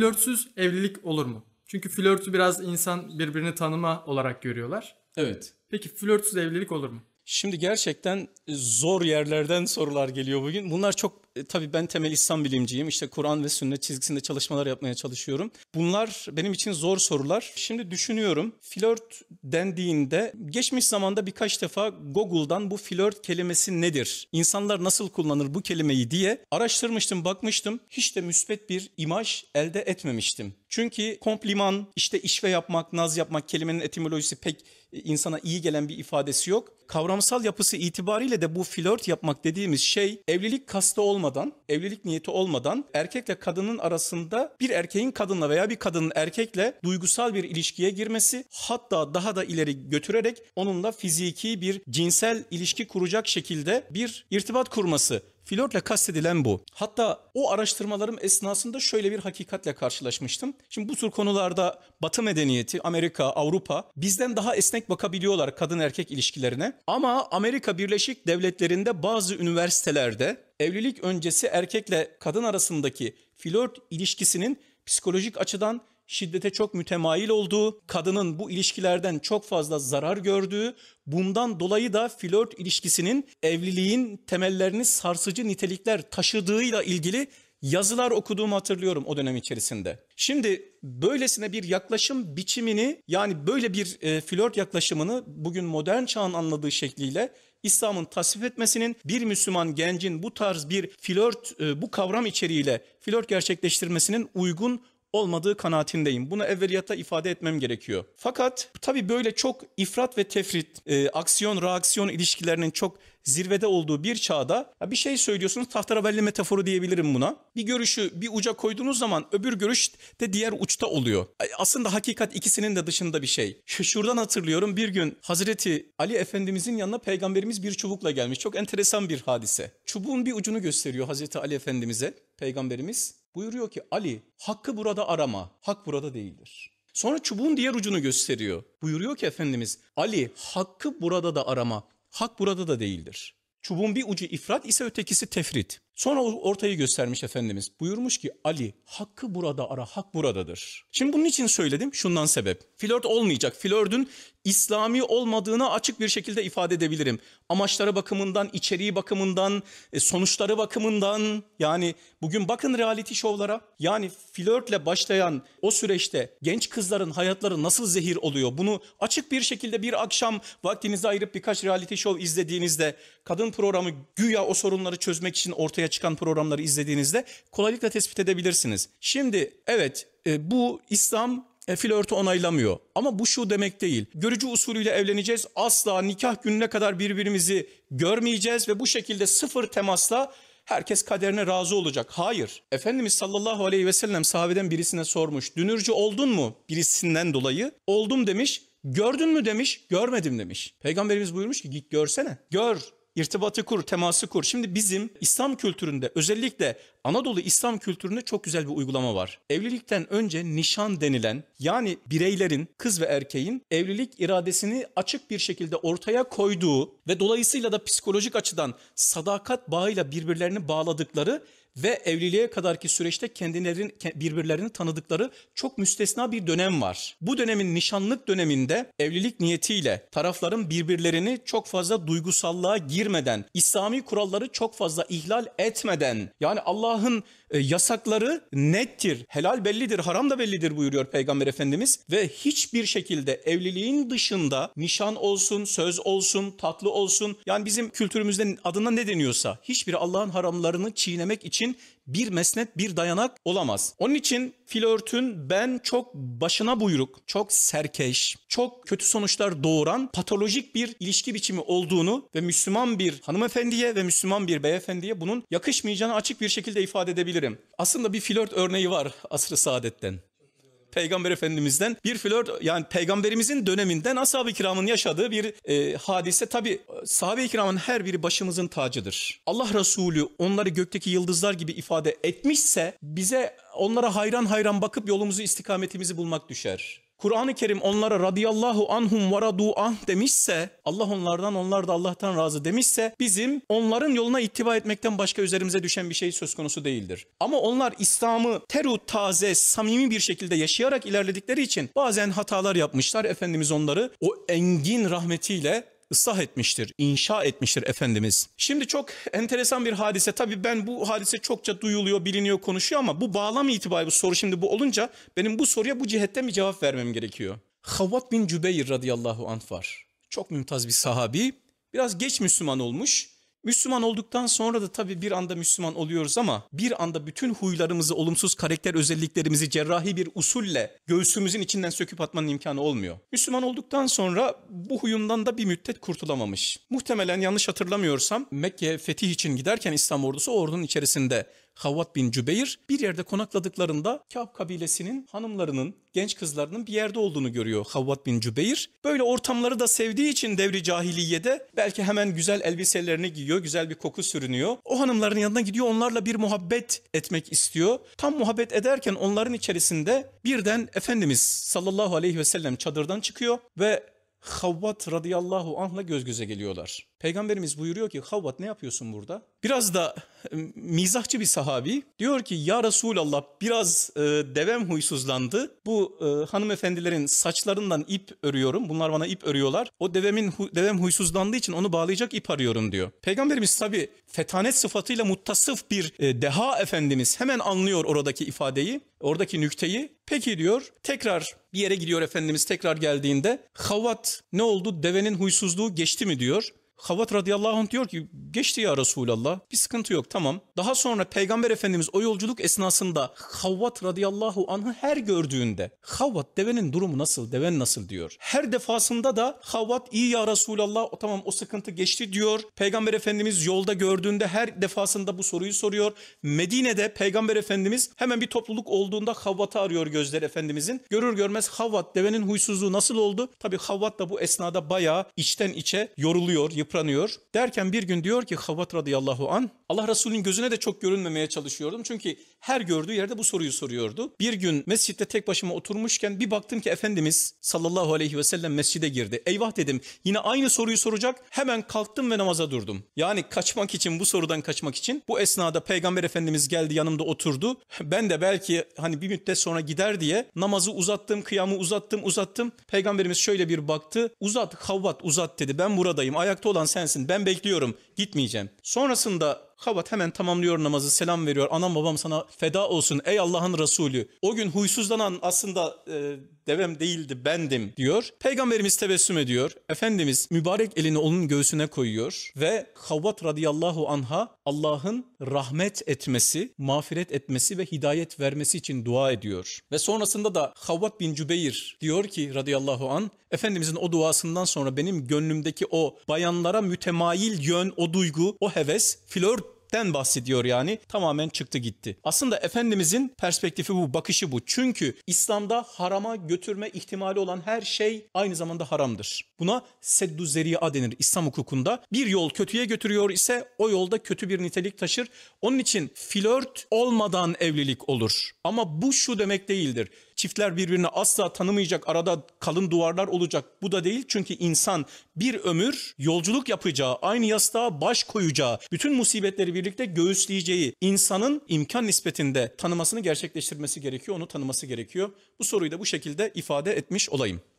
flörtsüz evlilik olur mu? Çünkü flörtü biraz insan birbirini tanıma olarak görüyorlar. Evet. Peki flörtsüz evlilik olur mu? Şimdi gerçekten zor yerlerden sorular geliyor bugün. Bunlar çok e, tabii ben temel İslam bilimciyim. İşte Kur'an ve sünnet çizgisinde çalışmalar yapmaya çalışıyorum. Bunlar benim için zor sorular. Şimdi düşünüyorum. Flört dendiğinde geçmiş zamanda birkaç defa Google'dan bu flört kelimesi nedir? İnsanlar nasıl kullanır bu kelimeyi diye araştırmıştım, bakmıştım. Hiç de müsbet bir imaj elde etmemiştim. Çünkü kompliman, işte işve yapmak, naz yapmak kelimenin etimolojisi pek e, insana iyi gelen bir ifadesi yok. Kavramsal yapısı itibariyle de bu flört yapmak dediğimiz şey evlilik kastı olmadan olmadan, evlilik niyeti olmadan erkekle kadının arasında bir erkeğin kadınla veya bir kadının erkekle duygusal bir ilişkiye girmesi hatta daha da ileri götürerek onunla fiziki bir cinsel ilişki kuracak şekilde bir irtibat kurması Flörtle kastedilen bu. Hatta o araştırmalarım esnasında şöyle bir hakikatle karşılaşmıştım. Şimdi bu tür konularda Batı medeniyeti, Amerika, Avrupa bizden daha esnek bakabiliyorlar kadın erkek ilişkilerine. Ama Amerika Birleşik Devletleri'nde bazı üniversitelerde evlilik öncesi erkekle kadın arasındaki flört ilişkisinin psikolojik açıdan şiddete çok mütemail olduğu, kadının bu ilişkilerden çok fazla zarar gördüğü, bundan dolayı da flört ilişkisinin evliliğin temellerini sarsıcı nitelikler taşıdığıyla ilgili yazılar okuduğumu hatırlıyorum o dönem içerisinde. Şimdi böylesine bir yaklaşım biçimini yani böyle bir e, flört yaklaşımını bugün modern çağın anladığı şekliyle İslam'ın tasvip etmesinin bir Müslüman gencin bu tarz bir flört e, bu kavram içeriğiyle flört gerçekleştirmesinin uygun olmadığı kanaatindeyim. Bunu evveliyatta ifade etmem gerekiyor. Fakat tabii böyle çok ifrat ve tefrit, e, aksiyon reaksiyon ilişkilerinin çok zirvede olduğu bir çağda bir şey söylüyorsunuz tahterevalli metaforu diyebilirim buna. Bir görüşü bir uca koyduğunuz zaman öbür görüş de diğer uçta oluyor. Aslında hakikat ikisinin de dışında bir şey. Şuradan hatırlıyorum bir gün Hazreti Ali Efendimizin yanına peygamberimiz bir çubukla gelmiş. Çok enteresan bir hadise. Çubuğun bir ucunu gösteriyor Hazreti Ali Efendimiz'e peygamberimiz. Buyuruyor ki Ali hakkı burada arama, hak burada değildir. Sonra çubuğun diğer ucunu gösteriyor. Buyuruyor ki Efendimiz Ali hakkı burada da arama, hak burada da değildir. Çubuğun bir ucu ifrat ise ötekisi tefrit. Sonra ortayı göstermiş Efendimiz. Buyurmuş ki Ali hakkı burada ara, hak buradadır. Şimdi bunun için söyledim şundan sebep. Flört olmayacak. Flörtün İslami olmadığını açık bir şekilde ifade edebilirim. Amaçları bakımından, içeriği bakımından, e, sonuçları bakımından yani bugün bakın reality şovlara. Yani flörtle başlayan o süreçte genç kızların hayatları nasıl zehir oluyor? Bunu açık bir şekilde bir akşam vaktinizi ayırıp birkaç reality show izlediğinizde kadın programı güya o sorunları çözmek için ortaya ortaya çıkan programları izlediğinizde kolaylıkla tespit edebilirsiniz. Şimdi evet e, bu İslam e, flörtü onaylamıyor. Ama bu şu demek değil. Görücü usulüyle evleneceğiz. Asla nikah gününe kadar birbirimizi görmeyeceğiz ve bu şekilde sıfır temasla herkes kaderine razı olacak. Hayır. Efendimiz sallallahu aleyhi ve sellem sahabeden birisine sormuş. Dünürcü oldun mu? Birisinden dolayı. Oldum demiş. Gördün mü demiş. Görmedim demiş. Peygamberimiz buyurmuş ki git görsene. Gör irtibatı kur, teması kur. Şimdi bizim İslam kültüründe özellikle Anadolu İslam kültüründe çok güzel bir uygulama var. Evlilikten önce nişan denilen yani bireylerin kız ve erkeğin evlilik iradesini açık bir şekilde ortaya koyduğu ve dolayısıyla da psikolojik açıdan sadakat bağıyla birbirlerini bağladıkları ve evliliğe kadarki süreçte kendilerin birbirlerini tanıdıkları çok müstesna bir dönem var. Bu dönemin nişanlık döneminde evlilik niyetiyle tarafların birbirlerini çok fazla duygusallığa girmeden, İslami kuralları çok fazla ihlal etmeden yani Allah'ın e, yasakları nettir, helal bellidir, haram da bellidir buyuruyor Peygamber Efendimiz ve hiçbir şekilde evliliğin dışında nişan olsun, söz olsun, tatlı olsun yani bizim kültürümüzde adına ne deniyorsa hiçbir Allah'ın haramlarını çiğnemek için bir mesnet bir dayanak olamaz. Onun için flörtün ben çok başına buyruk, çok serkeş, çok kötü sonuçlar doğuran patolojik bir ilişki biçimi olduğunu ve Müslüman bir hanımefendiye ve Müslüman bir beyefendiye bunun yakışmayacağını açık bir şekilde ifade edebilirim. Aslında bir flört örneği var asrı ı saadetten. Peygamber Efendimiz'den bir flört yani peygamberimizin döneminden ashab-ı kiramın yaşadığı bir e, hadise. Tabi e, sahabe-i kiramın her biri başımızın tacıdır. Allah Resulü onları gökteki yıldızlar gibi ifade etmişse bize onlara hayran hayran bakıp yolumuzu istikametimizi bulmak düşer. Kur'an-ı Kerim onlara radıyallahu anhum ve radu anh demişse, Allah onlardan onlar da Allah'tan razı demişse bizim onların yoluna itibar etmekten başka üzerimize düşen bir şey söz konusu değildir. Ama onlar İslam'ı teru taze, samimi bir şekilde yaşayarak ilerledikleri için bazen hatalar yapmışlar. Efendimiz onları o engin rahmetiyle ıslah etmiştir, inşa etmiştir Efendimiz. Şimdi çok enteresan bir hadise. Tabii ben bu hadise çokça duyuluyor, biliniyor, konuşuyor ama bu bağlam itibariyle bu soru şimdi bu olunca benim bu soruya bu cihette mi cevap vermem gerekiyor? Havvat bin Cübeyr radıyallahu anh var. Çok mümtaz bir sahabi. Biraz geç Müslüman olmuş. Müslüman olduktan sonra da tabii bir anda Müslüman oluyoruz ama bir anda bütün huylarımızı, olumsuz karakter özelliklerimizi cerrahi bir usulle göğsümüzün içinden söküp atmanın imkanı olmuyor. Müslüman olduktan sonra bu huyumdan da bir müddet kurtulamamış. Muhtemelen yanlış hatırlamıyorsam Mekke fetih için giderken İslam ordusu ordunun içerisinde Havvat bin Cübeyr bir yerde konakladıklarında Kâb kabilesinin hanımlarının, genç kızlarının bir yerde olduğunu görüyor Havvat bin Cübeyr. Böyle ortamları da sevdiği için devri cahiliyede belki hemen güzel elbiselerini giyiyor, güzel bir koku sürünüyor. O hanımların yanına gidiyor onlarla bir muhabbet etmek istiyor. Tam muhabbet ederken onların içerisinde birden Efendimiz sallallahu aleyhi ve sellem çadırdan çıkıyor ve Havvat radıyallahu anh'la göz göze geliyorlar. Peygamberimiz buyuruyor ki Havvat ne yapıyorsun burada? Biraz da e, mizahçı bir sahabi diyor ki ya Resulallah biraz e, devem huysuzlandı. Bu e, hanımefendilerin saçlarından ip örüyorum. Bunlar bana ip örüyorlar. O devemin hu, devem huysuzlandığı için onu bağlayacak ip arıyorum diyor. Peygamberimiz tabi fetanet sıfatıyla muttasıf bir e, deha efendimiz hemen anlıyor oradaki ifadeyi, oradaki nükteyi. Peki diyor tekrar bir yere gidiyor Efendimiz tekrar geldiğinde Havvat ne oldu devenin huysuzluğu geçti mi diyor. Havat radıyallahu anh diyor ki geçti ya Resulallah bir sıkıntı yok tamam. Daha sonra Peygamber Efendimiz o yolculuk esnasında Havvat radıyallahu anh'ı her gördüğünde Havvat devenin durumu nasıl deven nasıl diyor. Her defasında da Havvat iyi ya Resulallah o tamam o sıkıntı geçti diyor. Peygamber Efendimiz yolda gördüğünde her defasında bu soruyu soruyor. Medine'de Peygamber Efendimiz hemen bir topluluk olduğunda Havvat'ı arıyor gözler Efendimizin. Görür görmez Havvat devenin huysuzluğu nasıl oldu? Tabi Havvat da bu esnada bayağı içten içe yoruluyor, yıpranıyor. Derken bir gün diyor ki Havvat radıyallahu an Allah Resulü'nün gözüne de çok görünmemeye çalışıyordum. Çünkü her gördüğü yerde bu soruyu soruyordu. Bir gün mescitte tek başıma oturmuşken bir baktım ki Efendimiz sallallahu aleyhi ve sellem mescide girdi. Eyvah dedim yine aynı soruyu soracak hemen kalktım ve namaza durdum. Yani kaçmak için bu sorudan kaçmak için bu esnada Peygamber Efendimiz geldi yanımda oturdu. Ben de belki hani bir müddet sonra gider diye namazı uzattım, kıyamı uzattım, uzattım. Peygamberimiz şöyle bir baktı. Uzat, havvat uzat dedi. Ben buradayım. Ayakta olan olan sensin. Ben bekliyorum. Gitmeyeceğim. Sonrasında Kavat hemen tamamlıyor namazı, selam veriyor. Anam babam sana feda olsun ey Allah'ın Resulü. O gün huysuzlanan aslında e, devem değildi bendim diyor. Peygamberimiz tebessüm ediyor. Efendimiz mübarek elini onun göğsüne koyuyor ve Havvat radıyallahu anha Allah'ın rahmet etmesi, mağfiret etmesi ve hidayet vermesi için dua ediyor. Ve sonrasında da Havvat bin Cübeyr diyor ki radıyallahu an Efendimizin o duasından sonra benim gönlümdeki o bayanlara mütemayil yön, o duygu, o heves flört den bahsediyor yani. Tamamen çıktı gitti. Aslında Efendimizin perspektifi bu, bakışı bu. Çünkü İslam'da harama götürme ihtimali olan her şey aynı zamanda haramdır. Buna seddü zeri'a denir İslam hukukunda. Bir yol kötüye götürüyor ise o yolda kötü bir nitelik taşır. Onun için flört olmadan evlilik olur. Ama bu şu demek değildir. Çiftler birbirini asla tanımayacak arada kalın duvarlar olacak. Bu da değil çünkü insan bir ömür yolculuk yapacağı, aynı yastığa baş koyacağı, bütün musibetleri birlikte göğüsleyeceği insanın imkan nispetinde tanımasını gerçekleştirmesi gerekiyor, onu tanıması gerekiyor. Bu soruyu da bu şekilde ifade etmiş olayım.